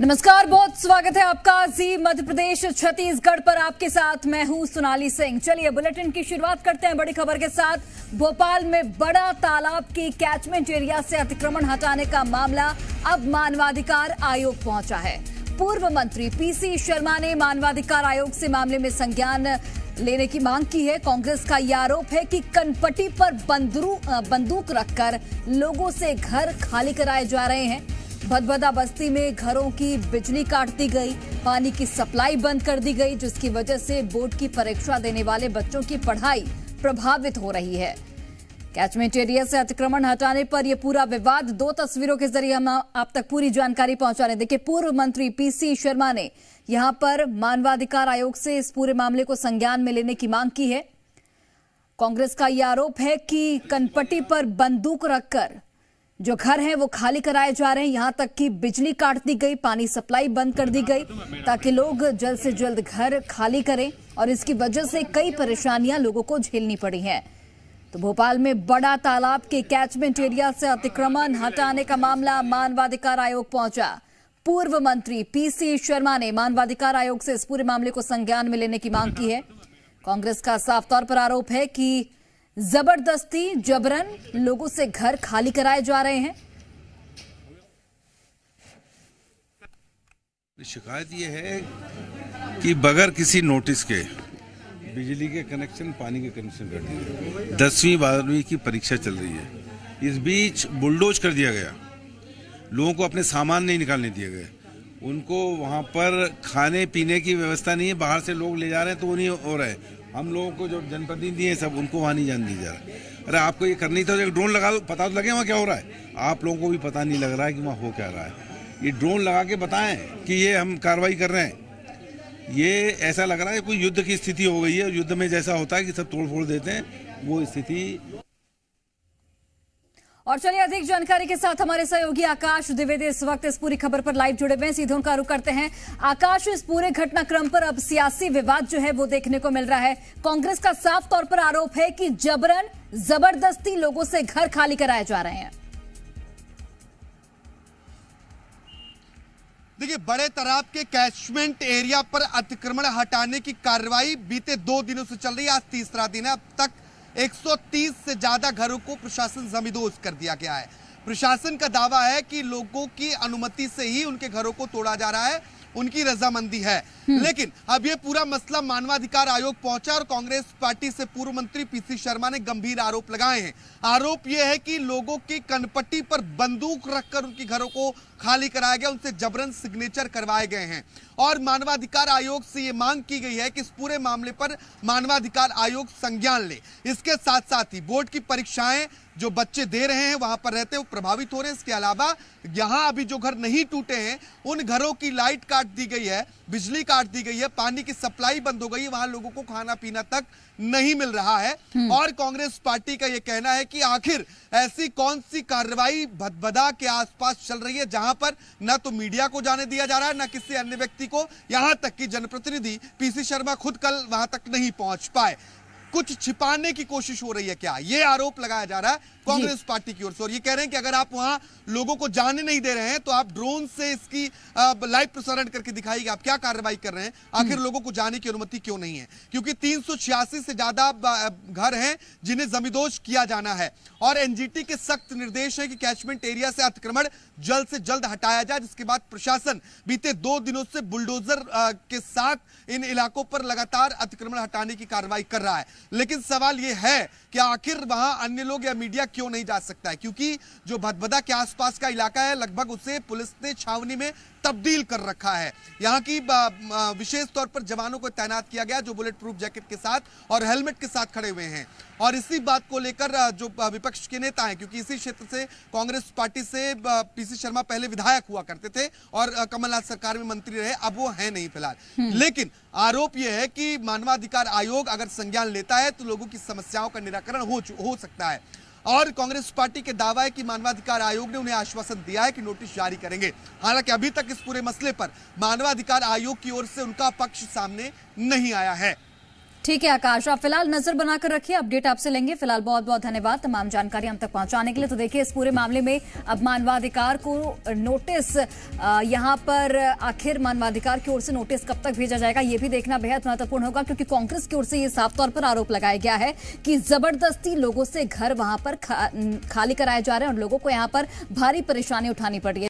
नमस्कार बहुत स्वागत है आपका जी मध्य प्रदेश छत्तीसगढ़ पर आपके साथ मैं हूं सोनाली सिंह चलिए बुलेटिन की शुरुआत करते हैं बड़ी खबर के साथ भोपाल में बड़ा तालाब की कैचमेंट एरिया से अतिक्रमण हटाने का मामला अब मानवाधिकार आयोग पहुंचा है पूर्व मंत्री पीसी शर्मा ने मानवाधिकार आयोग से मामले में संज्ञान लेने की मांग की है कांग्रेस का यह आरोप है कि कनपट्टी पर बंदूक रखकर लोगों से घर खाली कराए जा रहे हैं भदभदा बस्ती में घरों की बिजली काट दी गई पानी की सप्लाई बंद कर दी गई जिसकी वजह से बोर्ड की परीक्षा देने वाले बच्चों की पढ़ाई प्रभावित हो रही है कैचमेंट एरिया से अतिक्रमण हटाने पर यह पूरा विवाद दो तस्वीरों के जरिए हम आप तक पूरी जानकारी पहुंचा रहे देखिए पूर्व मंत्री पीसी शर्मा ने यहां पर मानवाधिकार आयोग से इस पूरे मामले को संज्ञान में लेने की मांग की है कांग्रेस का यह आरोप है कि कनपट्टी पर बंदूक रखकर जो घर हैं वो खाली कराए जा रहे हैं यहाँ तक कि बिजली काट दी गई पानी सप्लाई बंद कर दी गई ताकि लोग जल्द से जल्द घर खाली करें और इसकी वजह से कई परेशानियां लोगों को झेलनी पड़ी हैं तो भोपाल में बड़ा तालाब के कैचमेंट एरिया से अतिक्रमण हटाने का मामला मानवाधिकार आयोग पहुंचा पूर्व मंत्री पीसी शर्मा ने मानवाधिकार आयोग से इस पूरे मामले को संज्ञान में लेने की मांग की है कांग्रेस का साफ तौर पर आरोप है कि जबरदस्ती जबरन लोगों से घर खाली कराए जा रहे हैं शिकायत ये है कि बगैर किसी नोटिस के बिजली के कनेक्शन पानी के कनेक्शन कर दिए दसवीं बारहवीं की परीक्षा चल रही है इस बीच बुलडोज कर दिया गया लोगों को अपने सामान नहीं निकालने दिए गए उनको वहाँ पर खाने पीने की व्यवस्था नहीं है बाहर से लोग ले जा रहे हैं तो वो नहीं हो रहा है हम लोगों को जो जनप्रतिनिधि हैं सब उनको वहाँ नहीं जान दिया जा रहा अरे आपको ये करनी था तो एक ड्रोन लगा पता तो लगे वहाँ क्या हो रहा है आप लोगों को भी पता नहीं लग रहा है कि वहाँ हो क्या रहा है ये ड्रोन लगा के बताएं कि ये हम कार्रवाई कर रहे हैं ये ऐसा लग रहा है कोई युद्ध की स्थिति हो गई है युद्ध में जैसा होता है कि सब तोड़ फोड़ देते हैं वो स्थिति और चलिए अधिक जानकारी के साथ हमारे सहयोगी आकाश द्विवेदी इस वक्त इस पूरी खबर पर लाइव जुड़े हुए हैं सीधे उनका रुख करते हैं आकाश इस पूरे घटनाक्रम पर अब सियासी विवाद जो है वो देखने को मिल रहा है कांग्रेस का साफ तौर पर आरोप है कि जबरन जबरदस्ती लोगों से घर खाली कराए जा रहे हैं देखिए बड़े तालाब के कैचमेंट एरिया पर अतिक्रमण हटाने की कार्रवाई बीते दो दिनों से चल रही है आज तीसरा दिन है अब तक 130 से ज्यादा घरों को प्रशासन जमींदोज कर दिया गया है प्रशासन का दावा है कि लोगों की अनुमति से ही उनके घरों को तोड़ा जा रहा है उनकी रजामंदी है हम्म। लेकिन अब ये पूरा मसला मानवाधिकार आयोग पहुंचा और कांग्रेस पार्टी से पूर्व मंत्री पीसी शर्मा ने गंभीर आरोप लगाए हैं आरोप ये है कि लोगों की कनपट्टी पर बंदूक रखकर उनके घरों को खाली कराया गया उनसे जबरन सिग्नेचर करवाए गए हैं और मानवाधिकार आयोग से ये मांग की गई है कि इस पूरे मामले पर मानवाधिकार आयोग संज्ञान ले इसके साथ साथ ही बोर्ड की परीक्षाएं जो बच्चे दे रहे हैं वहां पर रहते हैं वो प्रभावित हो रहे हैं इसके अलावा यहाँ अभी जो घर नहीं टूटे हैं उन घरों की लाइट काट दी गई है बिजली काट दी गई है पानी की सप्लाई बंद हो गई है वहां लोगों को खाना पीना तक नहीं मिल रहा है हम्म। और कांग्रेस पार्टी का यह कहना है कि आखिर ऐसी कौन सी कार्रवाई भदभदा के आसपास चल रही है जहां पर न तो मीडिया को जाने दिया जा रहा है न किसी अन्य व्यक्ति को यहां तक कि जनप्रतिनिधि पीसी शर्मा खुद कल वहां तक नहीं पहुंच पाए कुछ छिपाने की कोशिश हो रही है क्या ये आरोप लगाया जा रहा है कांग्रेस पार्टी की ओर से और ये कह रहे हैं कि अगर आप वहां लोगों को जाने नहीं दे रहे हैं तो आप ड्रोन से इसकी लाइव प्रसारण करके दिखाइए आप क्या कार्रवाई कर रहे हैं हम्म। आखिर लोगों को जाने की अनुमति क्यों नहीं है क्योंकि तीन से ज्यादा घर है जिन्हें जमीदोज किया जाना है और एनजीटी के सख्त निर्देश है कि कैचमेंट एरिया से अतिक्रमण जल्द से जल्द हटाया जाए जिसके बाद प्रशासन बीते दो दिनों से बुलडोजर के साथ इन इलाकों पर लगातार अतिक्रमण हटाने की कार्रवाई कर रहा है लेकिन सवाल यह है कि आखिर वहां अन्य लोग या मीडिया क्यों नहीं जा सकता है क्योंकि जो भदभदा के आसपास का इलाका है लगभग उसे पुलिस ने छावनी में तब्दील कर रखा है यहाँ की विशेष तौर पर जवानों को तैनात किया गया जो बुलेट प्रूफ जैकेट के साथ और हेलमेट के साथ खड़े हुए हैं और इसी बात को लेकर जो विपक्ष के नेता हैं क्योंकि इसी क्षेत्र से कांग्रेस पार्टी से पीसी शर्मा पहले विधायक हुआ करते थे और कमलनाथ सरकार में मंत्री रहे अब वो है नहीं फिलहाल हम्म। लेकिन आरोप यह है कि मानवाधिकार आयोग अगर संज्ञान लेता देता है तो लोगों की समस्याओं का निराकरण हो, हो सकता है और कांग्रेस पार्टी के दावा है कि मानवाधिकार आयोग ने उन्हें आश्वासन दिया है कि नोटिस जारी करेंगे हालांकि अभी तक इस पूरे मसले पर मानवाधिकार आयोग की ओर से उनका पक्ष सामने नहीं आया है ठीक है आकाश आप फिलहाल नजर बनाकर रखिए अपडेट आपसे लेंगे फिलहाल बहुत बहुत धन्यवाद तमाम जानकारी हम तक पहुंचाने के लिए तो देखिए इस पूरे मामले में अब मानवाधिकार को नोटिस यहां पर आखिर मानवाधिकार की ओर से नोटिस कब तक भेजा जाएगा यह भी देखना बेहद महत्वपूर्ण होगा क्योंकि कांग्रेस की ओर से यह साफ तौर पर आरोप लगाया गया है कि जबरदस्ती लोगों से घर वहां पर खा, खाली कराए जा रहे हैं और लोगों को यहां पर भारी परेशानी उठानी पड़ रही है